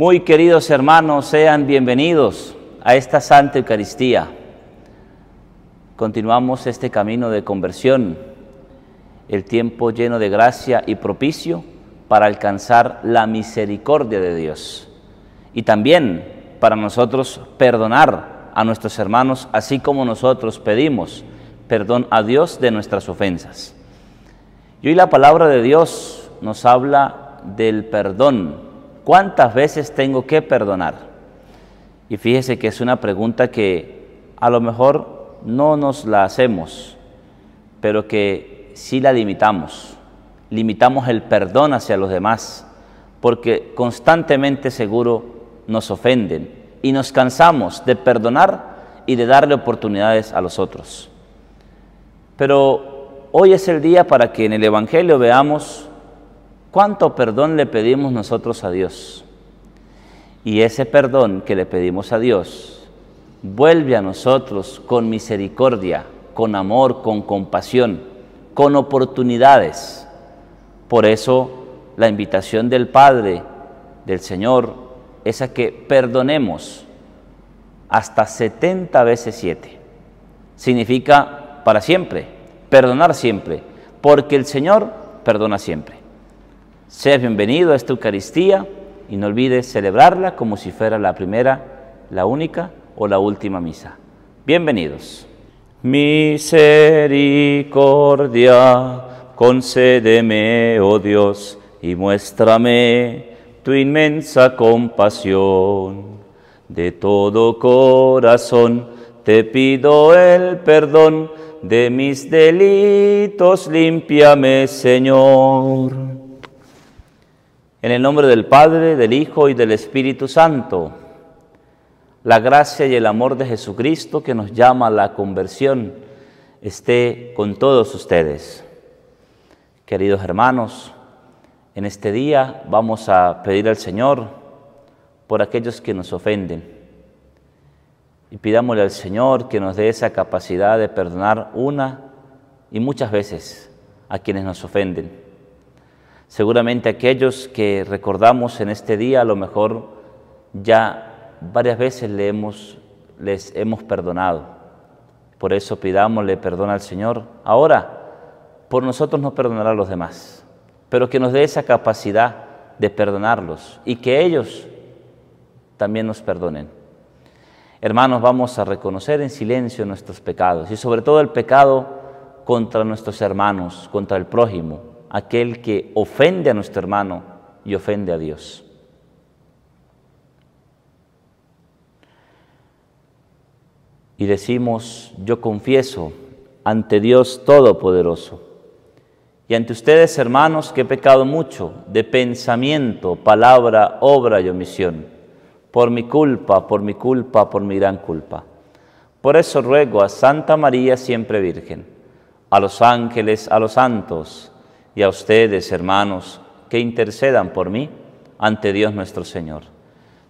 Muy queridos hermanos, sean bienvenidos a esta Santa Eucaristía. Continuamos este camino de conversión, el tiempo lleno de gracia y propicio para alcanzar la misericordia de Dios y también para nosotros perdonar a nuestros hermanos, así como nosotros pedimos perdón a Dios de nuestras ofensas. Y hoy la palabra de Dios nos habla del perdón ¿Cuántas veces tengo que perdonar? Y fíjese que es una pregunta que a lo mejor no nos la hacemos, pero que sí la limitamos. Limitamos el perdón hacia los demás, porque constantemente seguro nos ofenden y nos cansamos de perdonar y de darle oportunidades a los otros. Pero hoy es el día para que en el Evangelio veamos ¿Cuánto perdón le pedimos nosotros a Dios? Y ese perdón que le pedimos a Dios vuelve a nosotros con misericordia, con amor, con compasión, con oportunidades. Por eso la invitación del Padre, del Señor, es a que perdonemos hasta 70 veces 7. Significa para siempre, perdonar siempre, porque el Señor perdona siempre. ...sea bienvenido a esta Eucaristía y no olvides celebrarla como si fuera la primera, la única o la última misa. Bienvenidos. Misericordia, concédeme, oh Dios, y muéstrame tu inmensa compasión. De todo corazón te pido el perdón de mis delitos, límpiame, Señor. En el nombre del Padre, del Hijo y del Espíritu Santo. La gracia y el amor de Jesucristo que nos llama a la conversión esté con todos ustedes. Queridos hermanos, en este día vamos a pedir al Señor por aquellos que nos ofenden. Y pidámosle al Señor que nos dé esa capacidad de perdonar una y muchas veces a quienes nos ofenden Seguramente aquellos que recordamos en este día, a lo mejor ya varias veces les hemos perdonado. Por eso pidámosle perdón al Señor. Ahora, por nosotros nos perdonará a los demás, pero que nos dé esa capacidad de perdonarlos y que ellos también nos perdonen. Hermanos, vamos a reconocer en silencio nuestros pecados y sobre todo el pecado contra nuestros hermanos, contra el prójimo aquel que ofende a nuestro hermano y ofende a Dios. Y decimos, yo confieso ante Dios Todopoderoso y ante ustedes, hermanos, que he pecado mucho de pensamiento, palabra, obra y omisión, por mi culpa, por mi culpa, por mi gran culpa. Por eso ruego a Santa María, siempre Virgen, a los ángeles, a los santos, y a ustedes, hermanos, que intercedan por mí ante Dios nuestro Señor.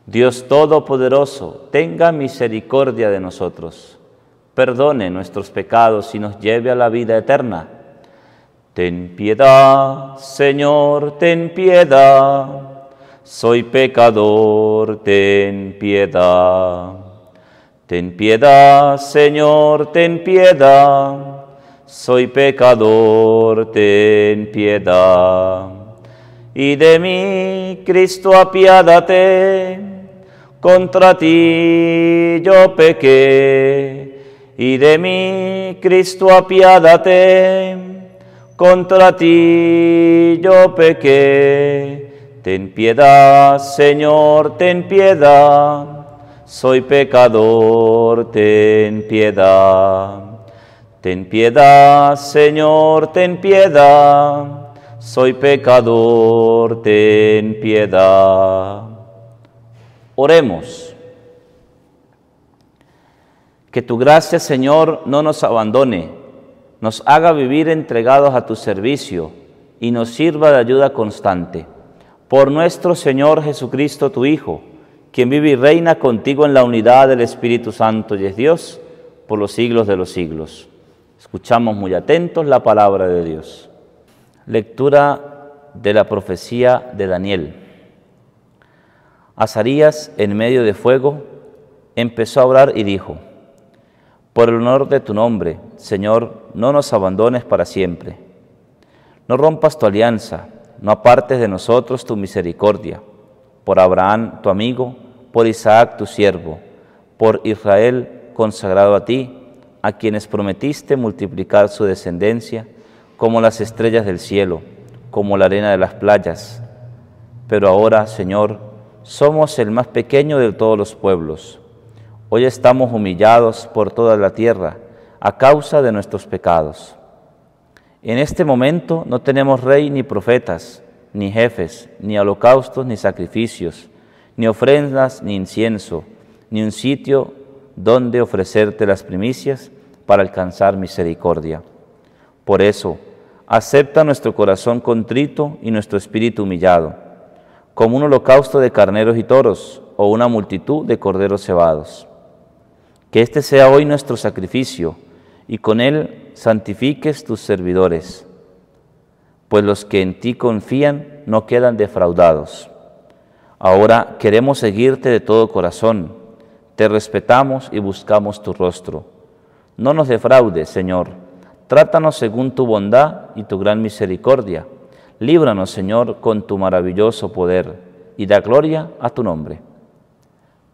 Dios Todopoderoso, tenga misericordia de nosotros, perdone nuestros pecados y nos lleve a la vida eterna. Ten piedad, Señor, ten piedad. Soy pecador, ten piedad. Ten piedad, Señor, ten piedad soy pecador, ten piedad. Y de mí, Cristo, apiádate, contra ti yo pequé. Y de mí, Cristo, apiádate, contra ti yo pequé. Ten piedad, Señor, ten piedad, soy pecador, ten piedad. Ten piedad, Señor, ten piedad, soy pecador, ten piedad. Oremos. Que tu gracia, Señor, no nos abandone, nos haga vivir entregados a tu servicio y nos sirva de ayuda constante. Por nuestro Señor Jesucristo, tu Hijo, quien vive y reina contigo en la unidad del Espíritu Santo y es Dios, por los siglos de los siglos. Escuchamos muy atentos la palabra de Dios. Lectura de la profecía de Daniel. Azarías, en medio de fuego, empezó a orar y dijo, Por el honor de tu nombre, Señor, no nos abandones para siempre. No rompas tu alianza, no apartes de nosotros tu misericordia. Por Abraham, tu amigo, por Isaac, tu siervo, por Israel, consagrado a ti, a quienes prometiste multiplicar su descendencia como las estrellas del cielo, como la arena de las playas. Pero ahora, Señor, somos el más pequeño de todos los pueblos. Hoy estamos humillados por toda la tierra a causa de nuestros pecados. En este momento no tenemos rey ni profetas, ni jefes, ni holocaustos, ni sacrificios, ni ofrendas, ni incienso, ni un sitio donde ofrecerte las primicias para alcanzar misericordia. Por eso, acepta nuestro corazón contrito y nuestro espíritu humillado, como un holocausto de carneros y toros o una multitud de corderos cebados. Que este sea hoy nuestro sacrificio, y con él santifiques tus servidores, pues los que en ti confían no quedan defraudados. Ahora queremos seguirte de todo corazón te respetamos y buscamos tu rostro. No nos defraudes, Señor. Trátanos según tu bondad y tu gran misericordia. Líbranos, Señor, con tu maravilloso poder y da gloria a tu nombre.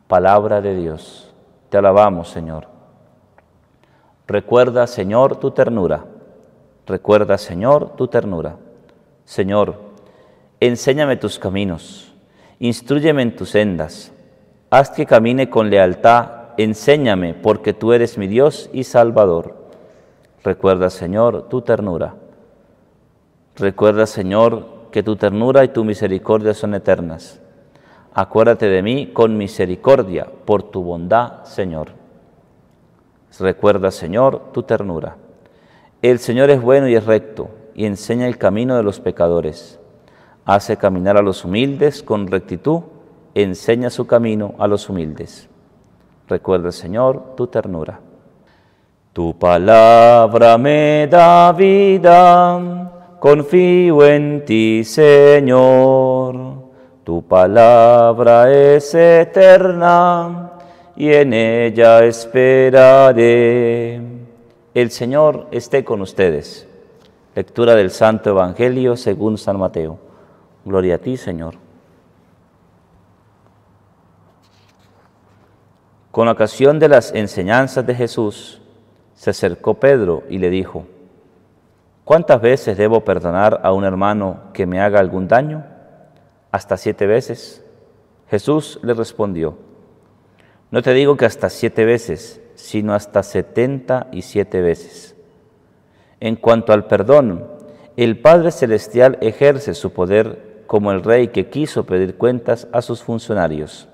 Palabra de Dios. Te alabamos, Señor. Recuerda, Señor, tu ternura. Recuerda, Señor, tu ternura. Señor, enséñame tus caminos, instruyeme en tus sendas haz que camine con lealtad, enséñame, porque tú eres mi Dios y Salvador. Recuerda, Señor, tu ternura. Recuerda, Señor, que tu ternura y tu misericordia son eternas. Acuérdate de mí con misericordia por tu bondad, Señor. Recuerda, Señor, tu ternura. El Señor es bueno y es recto y enseña el camino de los pecadores. Hace caminar a los humildes con rectitud enseña su camino a los humildes. Recuerda, Señor, tu ternura. Tu palabra me da vida, confío en ti, Señor. Tu palabra es eterna y en ella esperaré. El Señor esté con ustedes. Lectura del Santo Evangelio según San Mateo. Gloria a ti, Señor. Con ocasión de las enseñanzas de Jesús, se acercó Pedro y le dijo, ¿cuántas veces debo perdonar a un hermano que me haga algún daño? ¿Hasta siete veces? Jesús le respondió, no te digo que hasta siete veces, sino hasta setenta y siete veces. En cuanto al perdón, el Padre Celestial ejerce su poder como el rey que quiso pedir cuentas a sus funcionarios.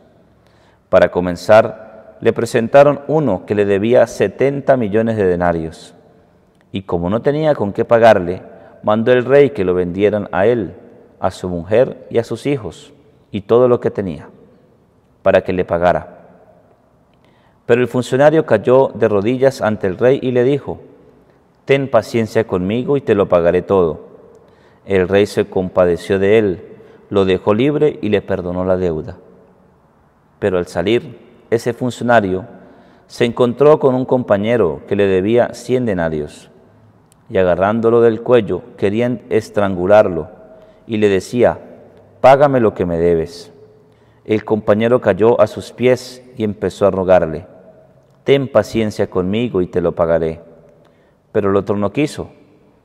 Para comenzar, le presentaron uno que le debía 70 millones de denarios. Y como no tenía con qué pagarle, mandó el rey que lo vendieran a él, a su mujer y a sus hijos, y todo lo que tenía, para que le pagara. Pero el funcionario cayó de rodillas ante el rey y le dijo, Ten paciencia conmigo y te lo pagaré todo. El rey se compadeció de él, lo dejó libre y le perdonó la deuda. Pero al salir, ese funcionario se encontró con un compañero que le debía 100 denarios y agarrándolo del cuello querían estrangularlo y le decía, págame lo que me debes. El compañero cayó a sus pies y empezó a rogarle, ten paciencia conmigo y te lo pagaré. Pero el otro no quiso,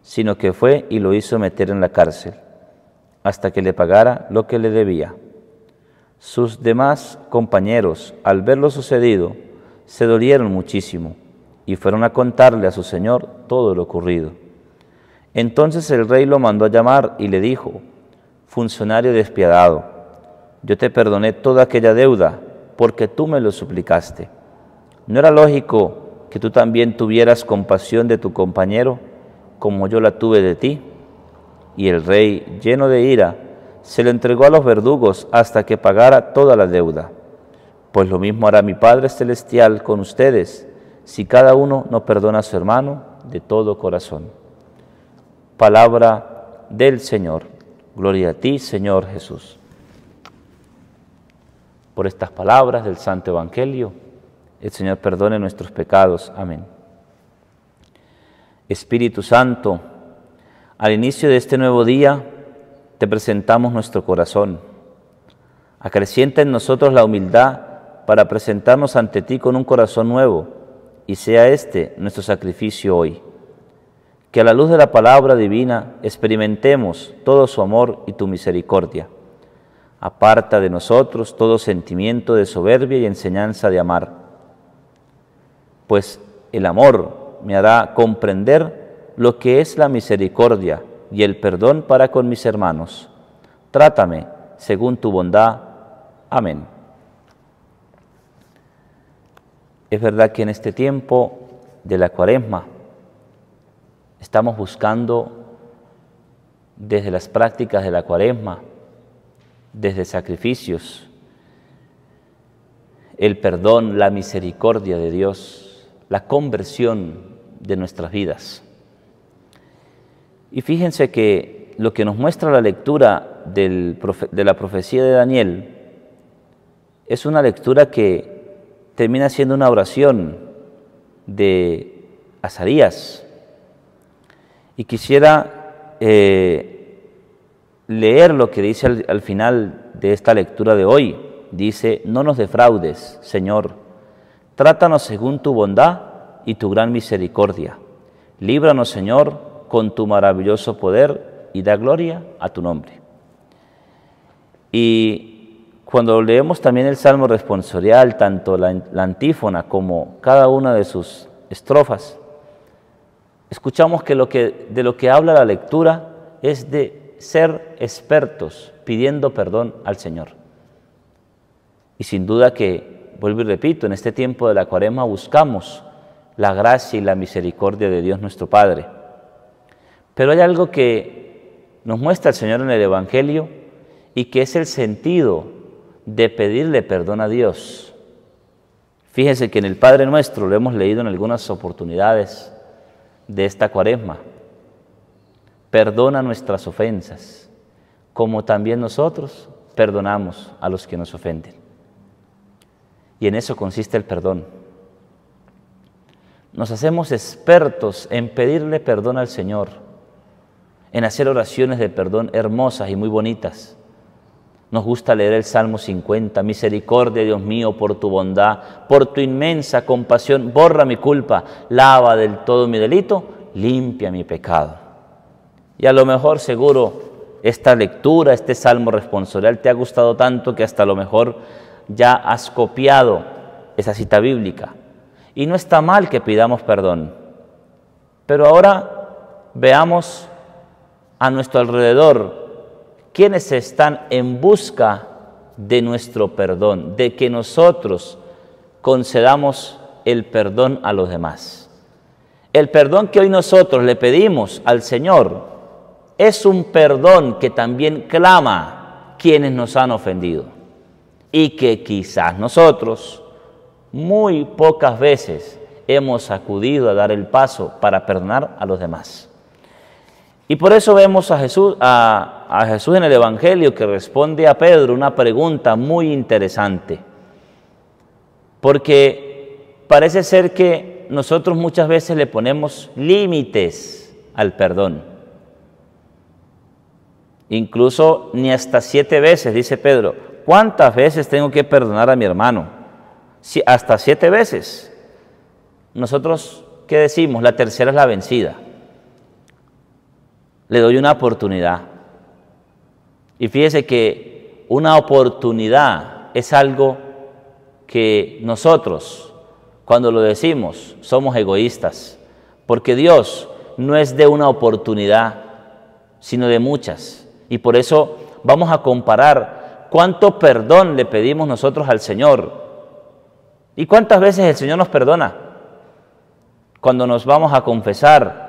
sino que fue y lo hizo meter en la cárcel, hasta que le pagara lo que le debía. Sus demás compañeros, al ver lo sucedido, se dolieron muchísimo y fueron a contarle a su señor todo lo ocurrido. Entonces el rey lo mandó a llamar y le dijo, funcionario despiadado, yo te perdoné toda aquella deuda porque tú me lo suplicaste. ¿No era lógico que tú también tuvieras compasión de tu compañero como yo la tuve de ti? Y el rey, lleno de ira, se le entregó a los verdugos hasta que pagara toda la deuda. Pues lo mismo hará mi Padre Celestial con ustedes, si cada uno no perdona a su hermano de todo corazón. Palabra del Señor. Gloria a ti, Señor Jesús. Por estas palabras del Santo Evangelio, el Señor perdone nuestros pecados. Amén. Espíritu Santo, al inicio de este nuevo día, te presentamos nuestro corazón. Acrecienta en nosotros la humildad para presentarnos ante ti con un corazón nuevo y sea este nuestro sacrificio hoy. Que a la luz de la palabra divina experimentemos todo su amor y tu misericordia. Aparta de nosotros todo sentimiento de soberbia y enseñanza de amar, pues el amor me hará comprender lo que es la misericordia y el perdón para con mis hermanos. Trátame según tu bondad. Amén. Es verdad que en este tiempo de la cuaresma estamos buscando desde las prácticas de la cuaresma, desde sacrificios, el perdón, la misericordia de Dios, la conversión de nuestras vidas. Y fíjense que lo que nos muestra la lectura de la profecía de Daniel es una lectura que termina siendo una oración de Azarías. Y quisiera eh, leer lo que dice al, al final de esta lectura de hoy. Dice, no nos defraudes, Señor, trátanos según tu bondad y tu gran misericordia. Líbranos, Señor, con tu maravilloso poder y da gloria a tu nombre. Y cuando leemos también el Salmo responsorial, tanto la, antífona como cada una de sus estrofas, escuchamos que, que de lo que habla la lectura es de ser expertos pidiendo perdón al Señor. Y sin duda que, vuelvo y repito, en este tiempo de la cuarema buscamos la gracia y la misericordia de Dios nuestro Padre. Pero hay algo que nos muestra el Señor en el Evangelio y que es el sentido de pedirle perdón a Dios. Fíjense que en el Padre Nuestro lo hemos leído en algunas oportunidades de esta cuaresma. Perdona nuestras ofensas, como también nosotros perdonamos a los que nos ofenden. Y en eso consiste el perdón. Nos hacemos expertos en pedirle perdón al Señor en hacer oraciones de perdón hermosas y muy bonitas. Nos gusta leer el Salmo 50, misericordia Dios mío por tu bondad, por tu inmensa compasión, borra mi culpa, lava del todo mi delito, limpia mi pecado. Y a lo mejor seguro esta lectura, este Salmo responsorial te ha gustado tanto que hasta lo mejor ya has copiado esa cita bíblica. Y no está mal que pidamos perdón. Pero ahora veamos a nuestro alrededor quienes están en busca de nuestro perdón, de que nosotros concedamos el perdón a los demás. El perdón que hoy nosotros le pedimos al Señor es un perdón que también clama quienes nos han ofendido y que quizás nosotros muy pocas veces hemos acudido a dar el paso para perdonar a los demás. Y por eso vemos a Jesús, a, Jesús en el Evangelio que responde a Pedro una pregunta muy interesante. Porque parece ser que nosotros muchas veces le ponemos límites al perdón. Incluso ni hasta siete veces, dice Pedro. ¿Cuántas veces tengo que perdonar a mi hermano? Si, hasta siete veces. Nosotros, ¿qué decimos? La tercera es la vencida le doy una oportunidad. Y fíjese que una oportunidad es algo que nosotros, cuando lo decimos, somos egoístas, porque Dios no es de una oportunidad, sino de muchas. Y por eso vamos a comparar cuánto perdón le pedimos nosotros al Señor y cuántas veces el Señor nos perdona cuando nos vamos a confesar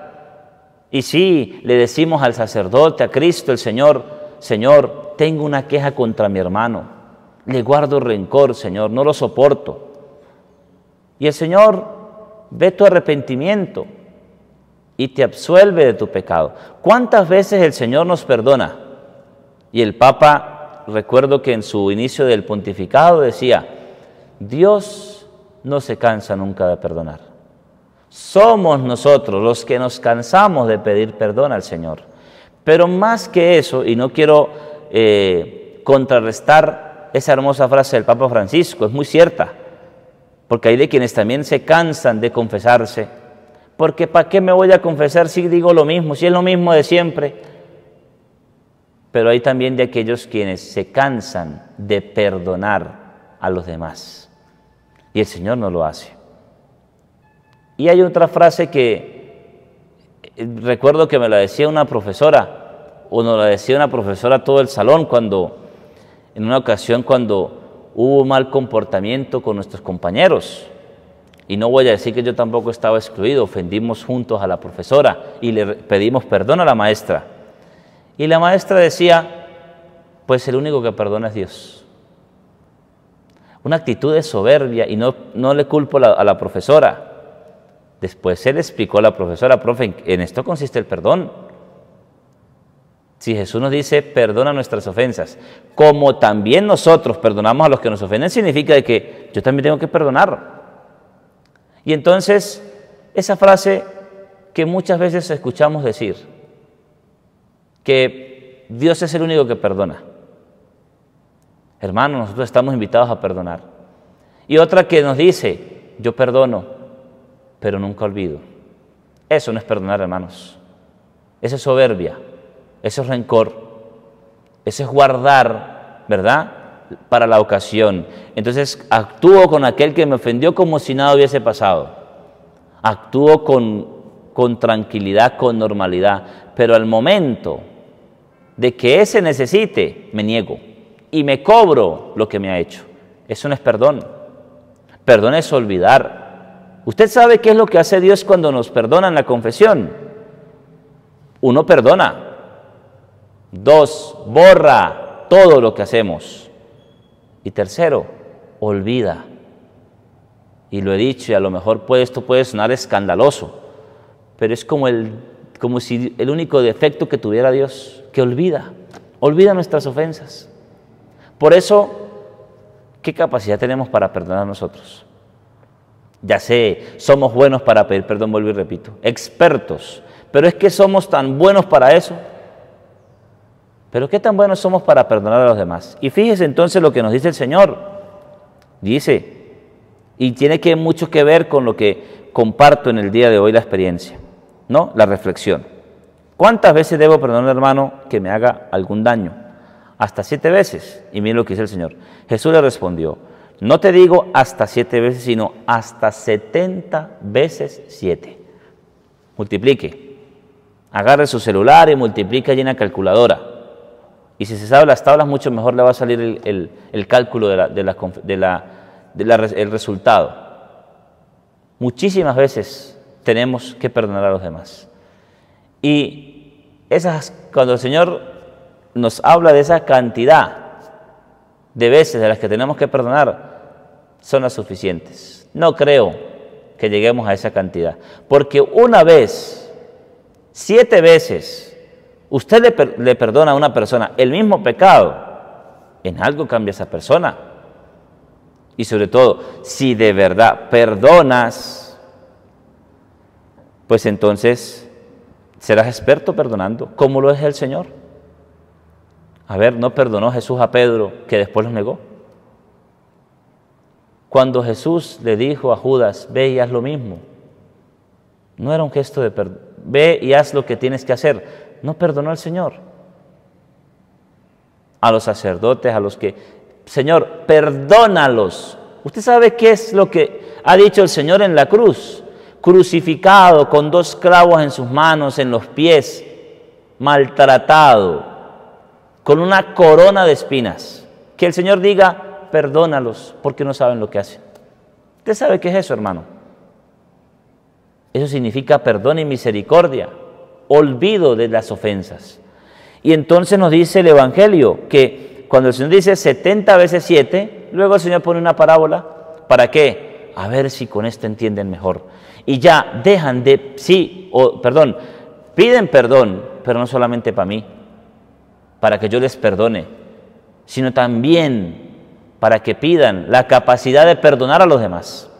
y si le decimos al sacerdote, a Cristo, el Señor, Señor, tengo una queja contra mi hermano, le guardo rencor, Señor, no lo soporto. Y el Señor ve tu arrepentimiento y te absuelve de tu pecado. ¿Cuántas veces el Señor nos perdona? Y el Papa, recuerdo que en su inicio del pontificado decía, Dios no se cansa nunca de perdonar. Somos nosotros los que nos cansamos de pedir perdón al Señor. Pero más que eso, y no quiero eh, contrarrestar esa hermosa frase del Papa Francisco, es muy cierta, porque hay de quienes también se cansan de confesarse, porque ¿para qué me voy a confesar si digo lo mismo, si es lo mismo de siempre? Pero hay también de aquellos quienes se cansan de perdonar a los demás. Y el Señor no lo hace. Y hay otra frase que eh, recuerdo que me la decía una profesora, o nos la decía una profesora a todo el salón cuando, en una ocasión cuando hubo mal comportamiento con nuestros compañeros. Y no voy a decir que yo tampoco estaba excluido, ofendimos juntos a la profesora y le pedimos perdón a la maestra. Y la maestra decía, pues el único que perdona es Dios. Una actitud de soberbia y no, no le culpo a la profesora. Después se le explicó a la profesora, profe, en esto consiste el perdón. Si Jesús nos dice, perdona nuestras ofensas, como también nosotros perdonamos a los que nos ofenden, significa que yo también tengo que perdonar. Y entonces, esa frase que muchas veces escuchamos decir, que Dios es el único que perdona. Hermanos, nosotros estamos invitados a perdonar. Y otra que nos dice, yo perdono, pero nunca olvido. Eso no es perdonar, hermanos. Esa es soberbia, eso es rencor, ese es guardar, ¿verdad? Para la ocasión. Entonces actúo con aquel que me ofendió como si nada hubiese pasado. Actúo con, con tranquilidad, con normalidad, pero al momento de que ese necesite, me niego y me cobro lo que me ha hecho. Eso no es perdón. Perdón es olvidar. Usted sabe qué es lo que hace Dios cuando nos en la confesión. Uno perdona. Dos, borra todo lo que hacemos. Y tercero, olvida. Y lo he dicho, y a lo mejor esto puede sonar escandaloso, pero es como, como si el único defecto que tuviera Dios, que olvida, olvida nuestras ofensas. Por eso, ¿qué capacidad tenemos para perdonar nosotros? Ya sé, somos buenos para pedir perdón, vuelvo y repito, expertos, pero es que somos tan buenos para eso. Pero qué tan buenos somos para perdonar a los demás. Y fíjese entonces lo que nos dice el Señor. Dice, y tiene que mucho que ver con lo que comparto en el día de hoy la experiencia, ¿no? La reflexión. ¿Cuántas veces debo perdonar a un hermano que me haga algún daño? Hasta siete veces. Y mire lo que dice el Señor. Jesús le respondió, no te digo hasta siete veces, sino hasta 70 veces siete. Multiplique. Agarre su celular y multiplique allí en la calculadora. Y si se sabe las tablas, mucho mejor le va a salir el, cálculo del de la, resultado. Muchísimas veces tenemos que perdonar a los demás. Y esas, cuando el Señor nos habla de esa cantidad, de veces de las que tenemos que perdonar son las suficientes. No creo que lleguemos a esa cantidad. Porque una vez, siete veces, usted le, perdona a una persona el mismo pecado, en algo cambia esa persona. Y sobre todo, si de verdad perdonas, pues entonces serás experto perdonando, como lo es el Señor. A ver, ¿no perdonó Jesús a Pedro que después lo negó? Cuando Jesús le dijo a Judas, ve y haz lo mismo, no era un gesto de perdón. Ve y haz lo que tienes que hacer. No perdonó al Señor. A los sacerdotes, a los que, Señor, perdónalos. Usted sabe qué es lo que ha dicho el Señor en la cruz. Crucificado con dos clavos en sus manos, en los pies, maltratado con una corona de espinas. Que el Señor diga, perdónalos porque no saben lo que hacen. Usted sabe qué es eso, hermano. Eso significa perdón y misericordia, olvido de las ofensas. Y entonces nos dice el Evangelio que cuando el Señor dice 70 veces 7, luego el Señor pone una parábola. ¿Para qué? A ver si con esto entienden mejor. Y ya dejan de, sí, o, perdón, piden perdón, pero no solamente para mí, para que yo les perdone, sino también para que pidan la capacidad de perdonar a los demás.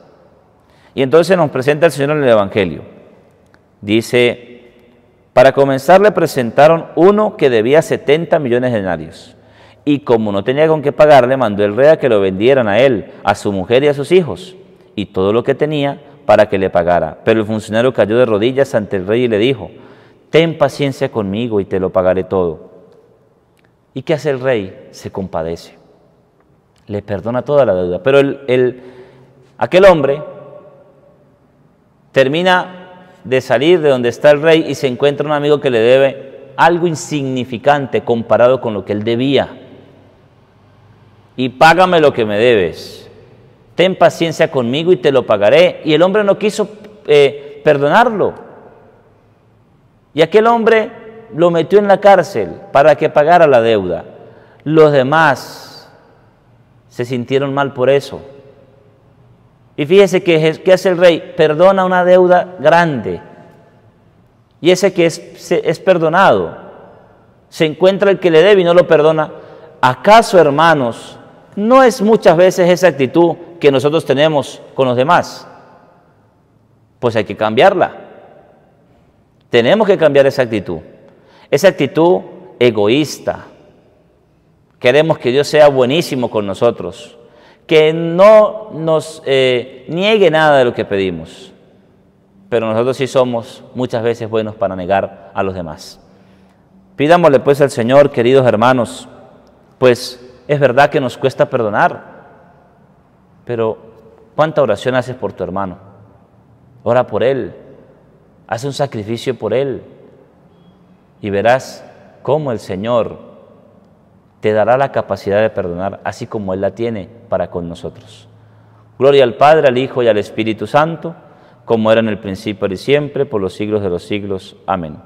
Y entonces nos presenta el Señor en el Evangelio. Dice, para comenzar le presentaron uno que debía 70 millones de denarios. Y como no tenía con qué pagarle, mandó el rey a que lo vendieran a él, a su mujer y a sus hijos, y todo lo que tenía para que le pagara. Pero el funcionario cayó de rodillas ante el rey y le dijo, ten paciencia conmigo y te lo pagaré todo. ¿Y qué hace el rey? Se compadece. Le perdona toda la deuda. Pero el, aquel hombre termina de salir de donde está el rey y se encuentra un amigo que le debe algo insignificante comparado con lo que él debía. Y págame lo que me debes. Ten paciencia conmigo y te lo pagaré. Y el hombre no quiso eh, perdonarlo. Y aquel hombre lo metió en la cárcel para que pagara la deuda. Los demás se sintieron mal por eso. Y fíjese que, hace el rey, perdona una deuda grande. Y ese que es perdonado, se encuentra el que le debe y no lo perdona. ¿Acaso, hermanos, no es muchas veces esa actitud que nosotros tenemos con los demás? Pues hay que cambiarla. Tenemos que cambiar esa actitud. Esa actitud egoísta. Queremos que Dios sea buenísimo con nosotros, que no nos eh, niegue nada de lo que pedimos. Pero nosotros sí somos muchas veces buenos para negar a los demás. Pidámosle pues al Señor, queridos hermanos, pues es verdad que nos cuesta perdonar, pero ¿cuánta oración haces por tu hermano? Ora por él, hace un sacrificio por él y verás cómo el Señor te dará la capacidad de perdonar, así como Él la tiene para con nosotros. Gloria al Padre, al Hijo y al Espíritu Santo, como era en el principio y siempre, por los siglos de los siglos. Amén.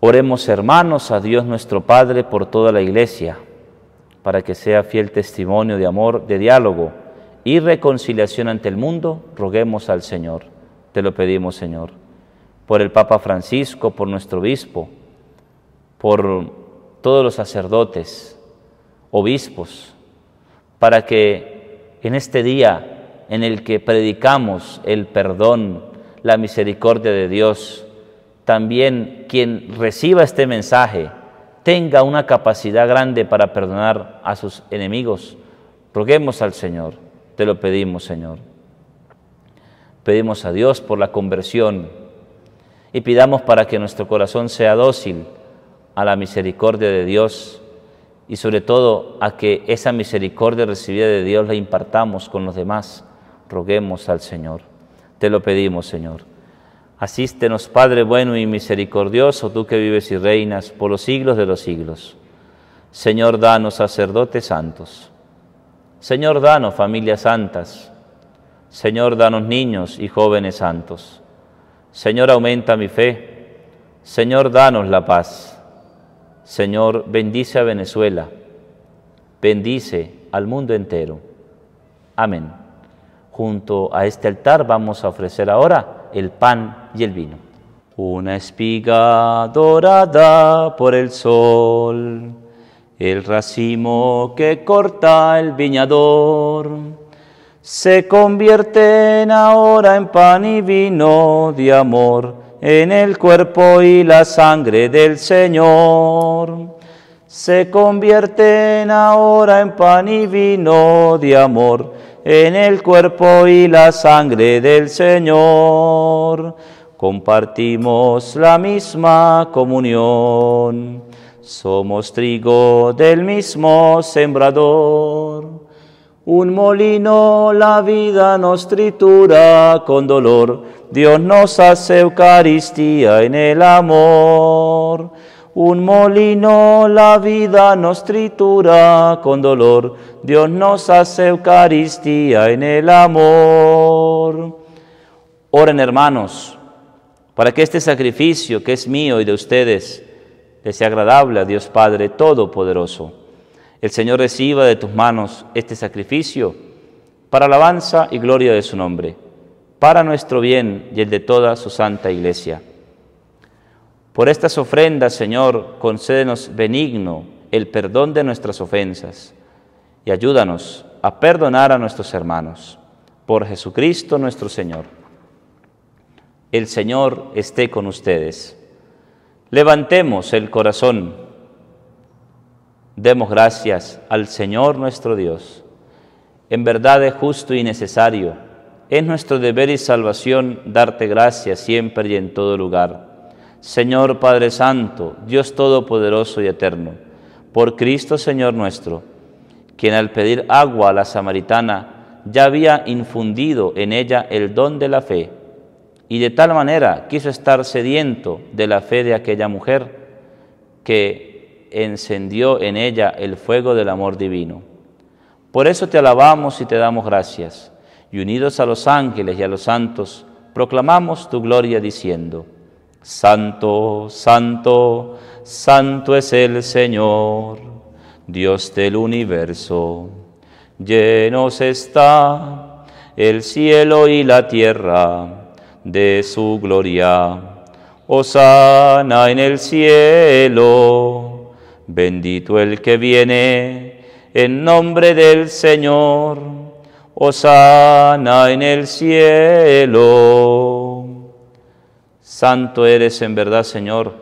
Oremos hermanos a Dios nuestro Padre por toda la Iglesia, para que sea fiel testimonio de amor, de diálogo y reconciliación ante el mundo. Roguemos al Señor. Te lo pedimos, Señor por el Papa Francisco, por nuestro obispo, por todos los sacerdotes, obispos, para que en este día en el que predicamos el perdón, la misericordia de Dios, también quien reciba este mensaje tenga una capacidad grande para perdonar a sus enemigos. Roguemos al Señor, te lo pedimos Señor. Pedimos a Dios por la conversión y pidamos para que nuestro corazón sea dócil a la misericordia de Dios y sobre todo a que esa misericordia recibida de Dios la impartamos con los demás. Roguemos al Señor. Te lo pedimos, Señor. Asístenos, Padre bueno y misericordioso, tú que vives y reinas por los siglos de los siglos. Señor, danos sacerdotes santos. Señor, danos familias santas. Señor, danos niños y jóvenes santos. Señor, aumenta mi fe. Señor, danos la paz. Señor, bendice a Venezuela. Bendice al mundo entero. Amén. Junto a este altar vamos a ofrecer ahora el pan y el vino. Una espiga dorada por el sol, el racimo que corta el viñador se convierten ahora en pan y vino de amor en el cuerpo y la sangre del Señor. Se convierten ahora en pan y vino de amor en el cuerpo y la sangre del Señor. Compartimos la misma comunión. Somos trigo del mismo sembrador. Un molino la vida nos tritura con dolor, Dios nos hace Eucaristía en el amor. Un molino la vida nos tritura con dolor, Dios nos hace Eucaristía en el amor. Oren hermanos, para que este sacrificio que es mío y de ustedes les sea agradable a Dios Padre Todopoderoso. El Señor reciba de tus manos este sacrificio para alabanza y gloria de su nombre, para nuestro bien y el de toda su santa iglesia. Por estas ofrendas, Señor, concédenos benigno el perdón de nuestras ofensas y ayúdanos a perdonar a nuestros hermanos. Por Jesucristo nuestro Señor. El Señor esté con ustedes. Levantemos el corazón. Demos gracias al Señor nuestro Dios. En verdad es justo y necesario. Es nuestro deber y salvación darte gracias siempre y en todo lugar. Señor Padre Santo, Dios Todopoderoso y Eterno, por Cristo Señor nuestro, quien al pedir agua a la samaritana ya había infundido en ella el don de la fe, y de tal manera quiso estar sediento de la fe de aquella mujer, que encendió en ella el fuego del amor divino. Por eso te alabamos y te damos gracias, y unidos a los ángeles y a los santos, proclamamos tu gloria diciendo, Santo, santo, santo es el Señor, Dios del universo. Llenos está el cielo y la tierra de su gloria. Osana en el cielo. Bendito el que viene en nombre del Señor. Osana en el cielo. Santo eres en verdad, Señor,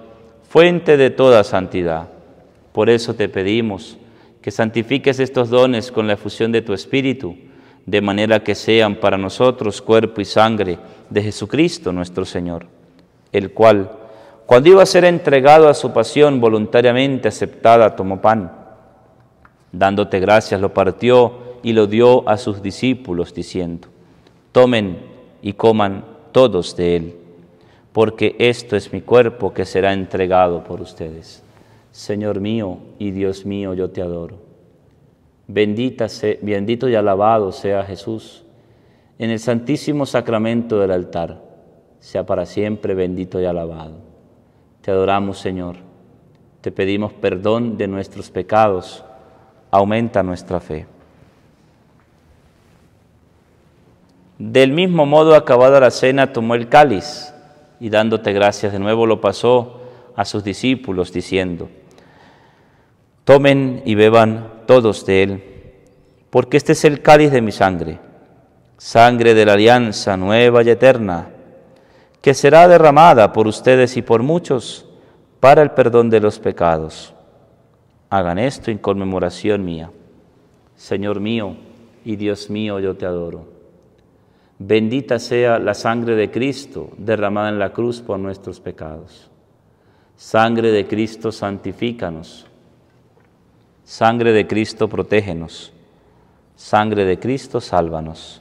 fuente de toda santidad. Por eso te pedimos que santifiques estos dones con la efusión de tu Espíritu, de manera que sean para nosotros cuerpo y sangre de Jesucristo nuestro Señor, el cual cuando iba a ser entregado a su pasión voluntariamente aceptada, tomó pan. Dándote gracias, lo partió y lo dio a sus discípulos, diciendo, tomen y coman todos de él, porque esto es mi cuerpo que será entregado por ustedes. Señor mío y Dios mío, yo te adoro. Bendita bendito y alabado sea Jesús en el santísimo sacramento del altar. Sea para siempre bendito y alabado. Te adoramos, Señor. Te pedimos perdón de nuestros pecados. Aumenta nuestra fe. Del mismo modo, acabada la cena, tomó el cáliz y dándote gracias de nuevo lo pasó a sus discípulos diciendo, tomen y beban todos de él, porque este es el cáliz de mi sangre, sangre de la alianza nueva y eterna que será derramada por ustedes y por muchos para el perdón de los pecados. Hagan esto en conmemoración mía. Señor mío y Dios mío, yo te adoro. Bendita sea la sangre de Cristo derramada en la cruz por nuestros pecados. Sangre de Cristo, santifícanos. Sangre de Cristo, protégenos. Sangre de Cristo, sálvanos.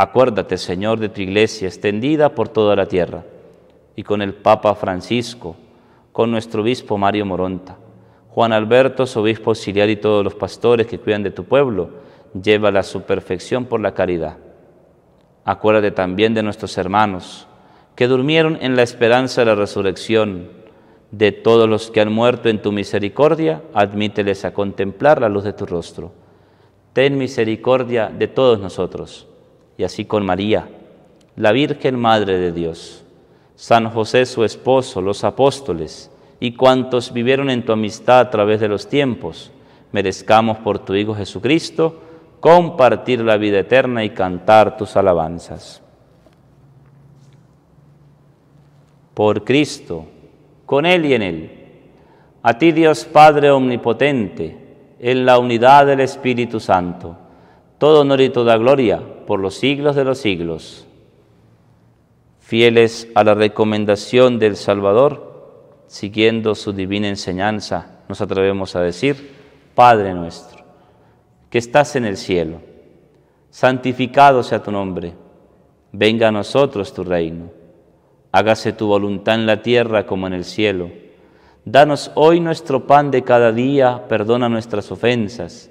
Acuérdate, Señor, de tu iglesia extendida por toda la tierra, y con el Papa Francisco, con nuestro obispo Mario Moronta, Juan Alberto, su obispo auxiliar y todos los pastores que cuidan de tu pueblo, lleva la su perfección por la caridad. Acuérdate también de nuestros hermanos que durmieron en la esperanza de la resurrección, de todos los que han muerto en tu misericordia, admíteles a contemplar la luz de tu rostro. Ten misericordia de todos nosotros y así con María, la Virgen Madre de Dios, San José su esposo, los apóstoles y cuantos vivieron en tu amistad a través de los tiempos, merezcamos por tu Hijo Jesucristo compartir la vida eterna y cantar tus alabanzas. Por Cristo, con Él y en Él. A ti Dios Padre Omnipotente, en la unidad del Espíritu Santo todo honor y toda gloria por los siglos de los siglos. Fieles a la recomendación del Salvador, siguiendo su divina enseñanza, nos atrevemos a decir, Padre nuestro, que estás en el cielo, santificado sea tu nombre, venga a nosotros tu reino, hágase tu voluntad en la tierra como en el cielo. Danos hoy nuestro pan de cada día, perdona nuestras ofensas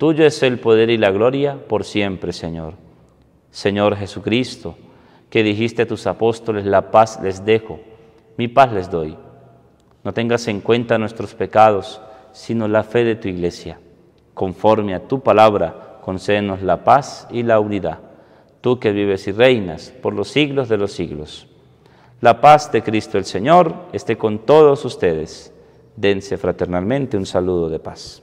Tuyo es el poder y la gloria por siempre, Señor. Señor Jesucristo, que dijiste a tus apóstoles, la paz les dejo, mi paz les doy. No tengas en cuenta nuestros pecados, sino la fe de tu iglesia. Conforme a tu palabra, concédenos la paz y la unidad, tú que vives y reinas por los siglos de los siglos. La paz de Cristo el Señor esté con todos ustedes. Dense fraternalmente un saludo de paz.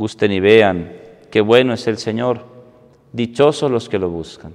Gusten y vean qué bueno es el Señor. Dichosos los que lo buscan.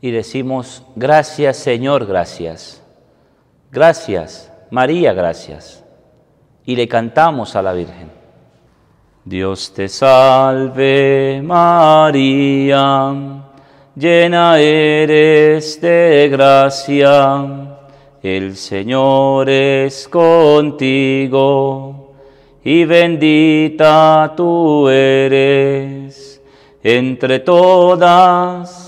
y decimos, gracias Señor, gracias. Gracias, María, gracias. Y le cantamos a la Virgen. Dios te salve María, llena eres de gracia, el Señor es contigo y bendita tú eres entre todas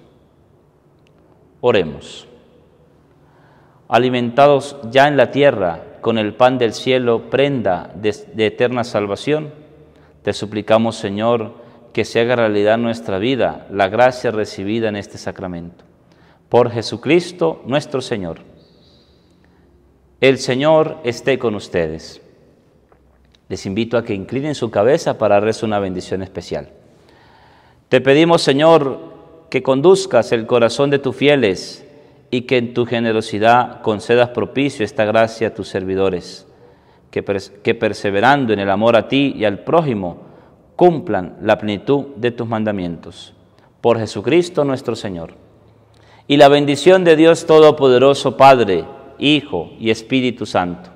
Oremos. Alimentados ya en la tierra con el pan del cielo, prenda de, eterna salvación, te suplicamos, Señor, que se haga realidad nuestra vida, la gracia recibida en este sacramento. Por Jesucristo nuestro Señor. El Señor esté con ustedes. Les invito a que inclinen su cabeza para rezar una bendición especial. Te pedimos, Señor, que conduzcas el corazón de tus fieles y que en tu generosidad concedas propicio esta gracia a tus servidores, que, que perseverando en el amor a ti y al prójimo, cumplan la plenitud de tus mandamientos. Por Jesucristo nuestro Señor. Y la bendición de Dios Todopoderoso, Padre, Hijo y Espíritu Santo,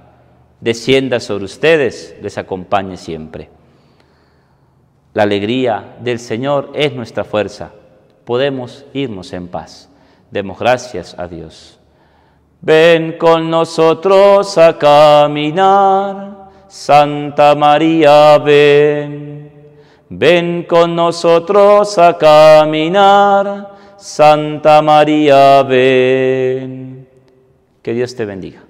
descienda sobre ustedes, les acompañe siempre. La alegría del Señor es nuestra fuerza podemos irnos en paz. Demos gracias a Dios. Ven con nosotros a caminar, Santa María, ven. Ven con nosotros a caminar, Santa María, ven. Que Dios te bendiga.